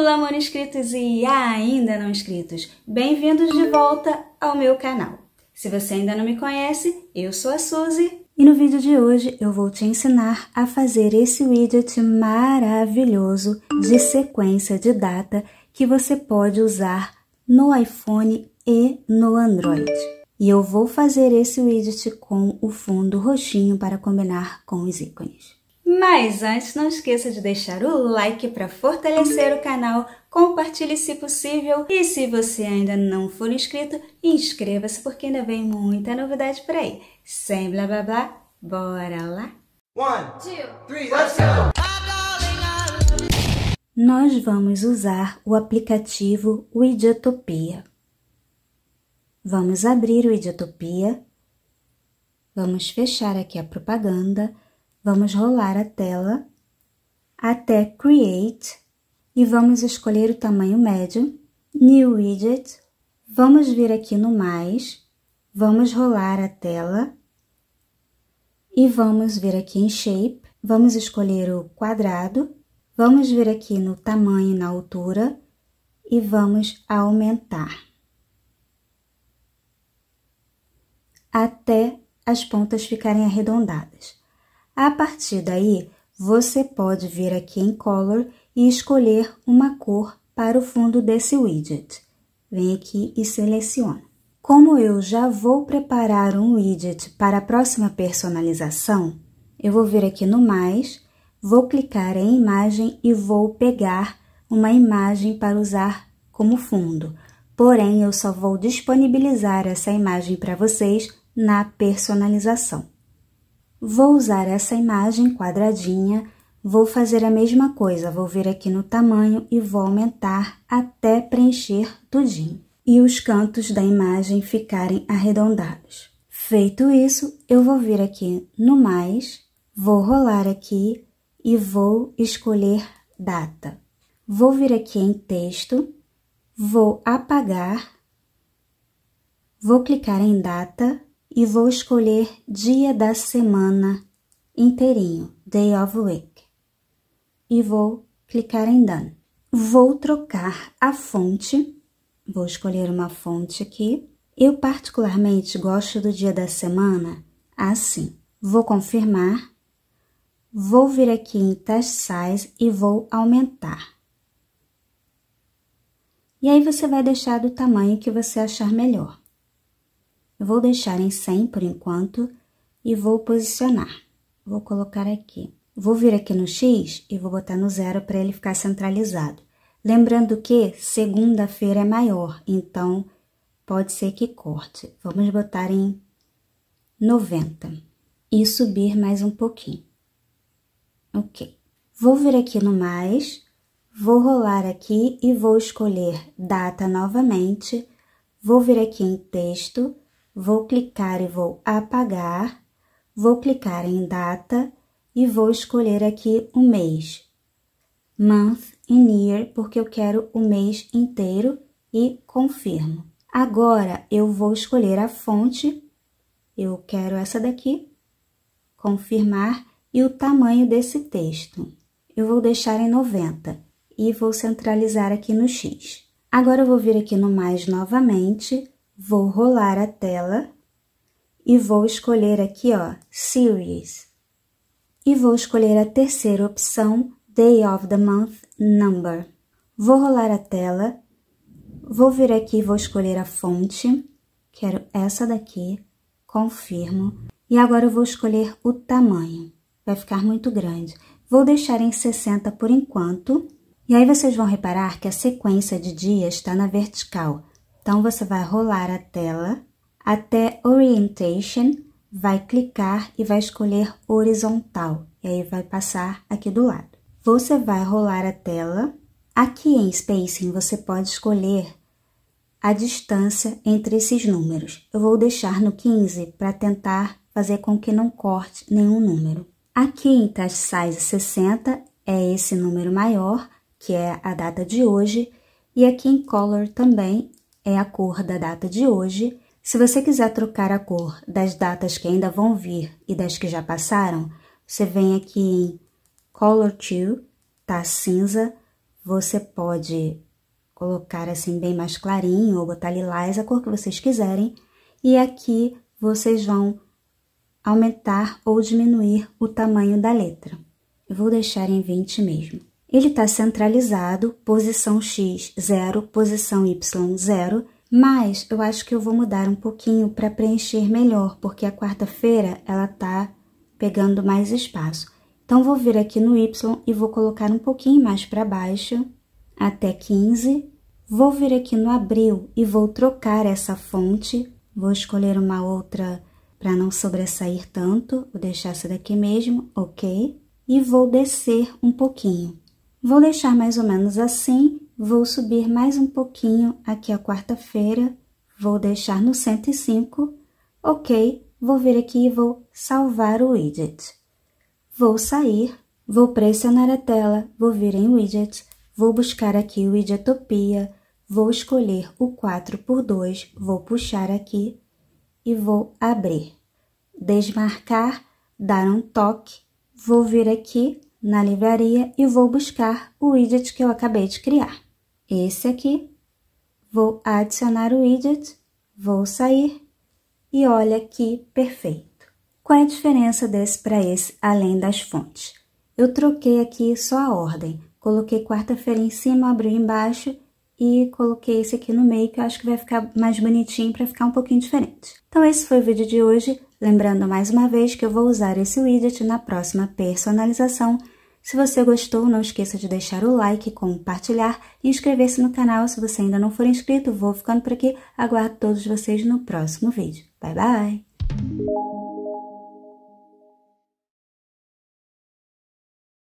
Olá, amor inscritos e ainda não inscritos! Bem-vindos de volta ao meu canal. Se você ainda não me conhece, eu sou a Suzy e no vídeo de hoje eu vou te ensinar a fazer esse widget maravilhoso de sequência de data que você pode usar no iPhone e no Android. E eu vou fazer esse widget com o fundo roxinho para combinar com os ícones. Mas antes, não esqueça de deixar o like para fortalecer o canal, compartilhe se possível e se você ainda não for inscrito, inscreva-se porque ainda vem muita novidade por aí. Sem blá blá blá, bora lá? One, two, three, let's go! Nós vamos usar o aplicativo Widiotopia. Vamos abrir o Idiotopia. Vamos fechar aqui a propaganda. Vamos rolar a tela até Create e vamos escolher o tamanho médio, New Widget. Vamos vir aqui no mais, vamos rolar a tela e vamos vir aqui em Shape, vamos escolher o quadrado, vamos vir aqui no tamanho e na altura e vamos aumentar até as pontas ficarem arredondadas. A partir daí, você pode vir aqui em Color e escolher uma cor para o fundo desse widget. Vem aqui e seleciona. Como eu já vou preparar um widget para a próxima personalização, eu vou vir aqui no mais, vou clicar em imagem e vou pegar uma imagem para usar como fundo. Porém, eu só vou disponibilizar essa imagem para vocês na personalização. Vou usar essa imagem quadradinha, vou fazer a mesma coisa, vou vir aqui no tamanho e vou aumentar até preencher tudinho. E os cantos da imagem ficarem arredondados. Feito isso, eu vou vir aqui no mais, vou rolar aqui e vou escolher data. Vou vir aqui em texto, vou apagar, vou clicar em data e vou escolher dia da semana inteirinho, day of week, e vou clicar em done. Vou trocar a fonte, vou escolher uma fonte aqui. Eu particularmente gosto do dia da semana assim. Vou confirmar, vou vir aqui em Test Size e vou aumentar. E aí você vai deixar do tamanho que você achar melhor. Eu vou deixar em 100 por enquanto e vou posicionar. Vou colocar aqui. Vou vir aqui no X e vou botar no zero para ele ficar centralizado. Lembrando que segunda-feira é maior, então pode ser que corte. Vamos botar em 90 e subir mais um pouquinho. Ok. Vou vir aqui no mais, vou rolar aqui e vou escolher data novamente, vou vir aqui em texto, vou clicar e vou apagar, vou clicar em data e vou escolher aqui o mês, month e year, porque eu quero o mês inteiro e confirmo. Agora, eu vou escolher a fonte, eu quero essa daqui, confirmar, e o tamanho desse texto. Eu vou deixar em 90 e vou centralizar aqui no X. Agora, eu vou vir aqui no mais novamente, Vou rolar a tela e vou escolher aqui, ó, Series. E vou escolher a terceira opção, Day of the Month Number. Vou rolar a tela, vou vir aqui e vou escolher a fonte, quero essa daqui, confirmo. E agora eu vou escolher o tamanho, vai ficar muito grande. Vou deixar em 60 por enquanto. E aí vocês vão reparar que a sequência de dias está na vertical. Então, você vai rolar a tela até Orientation, vai clicar e vai escolher horizontal. E aí, vai passar aqui do lado. Você vai rolar a tela. Aqui em Spacing, você pode escolher a distância entre esses números. Eu vou deixar no 15 para tentar fazer com que não corte nenhum número. Aqui em Touch Size 60 é esse número maior, que é a data de hoje, e aqui em Color também é a cor da data de hoje. Se você quiser trocar a cor das datas que ainda vão vir e das que já passaram, você vem aqui em Color 2, tá cinza, você pode colocar assim bem mais clarinho ou botar lilás, a cor que vocês quiserem. E aqui vocês vão aumentar ou diminuir o tamanho da letra. Eu vou deixar em 20 mesmo ele está centralizado, posição X, 0, posição Y, 0, mas eu acho que eu vou mudar um pouquinho para preencher melhor, porque a quarta-feira ela está pegando mais espaço. Então, vou vir aqui no Y e vou colocar um pouquinho mais para baixo, até 15. Vou vir aqui no Abril e vou trocar essa fonte. Vou escolher uma outra para não sobressair tanto, vou deixar essa daqui mesmo, ok? E vou descer um pouquinho. Vou deixar mais ou menos assim, vou subir mais um pouquinho aqui a quarta-feira, vou deixar no 105, ok, vou vir aqui e vou salvar o widget. Vou sair, vou pressionar a tela, vou vir em widget, vou buscar aqui o Widgetopia, vou escolher o 4x2, vou puxar aqui e vou abrir. Desmarcar, dar um toque, vou vir aqui na livraria e vou buscar o widget que eu acabei de criar. Esse aqui, vou adicionar o widget, vou sair e olha que perfeito. Qual é a diferença desse para esse, além das fontes? Eu troquei aqui só a ordem, coloquei quarta-feira em cima, abriu embaixo e coloquei esse aqui no meio que eu acho que vai ficar mais bonitinho para ficar um pouquinho diferente. Então esse foi o vídeo de hoje, lembrando mais uma vez que eu vou usar esse widget na próxima personalização. Se você gostou, não esqueça de deixar o like, compartilhar e inscrever-se no canal. Se você ainda não for inscrito, vou ficando por aqui. Aguardo todos vocês no próximo vídeo. Bye, bye!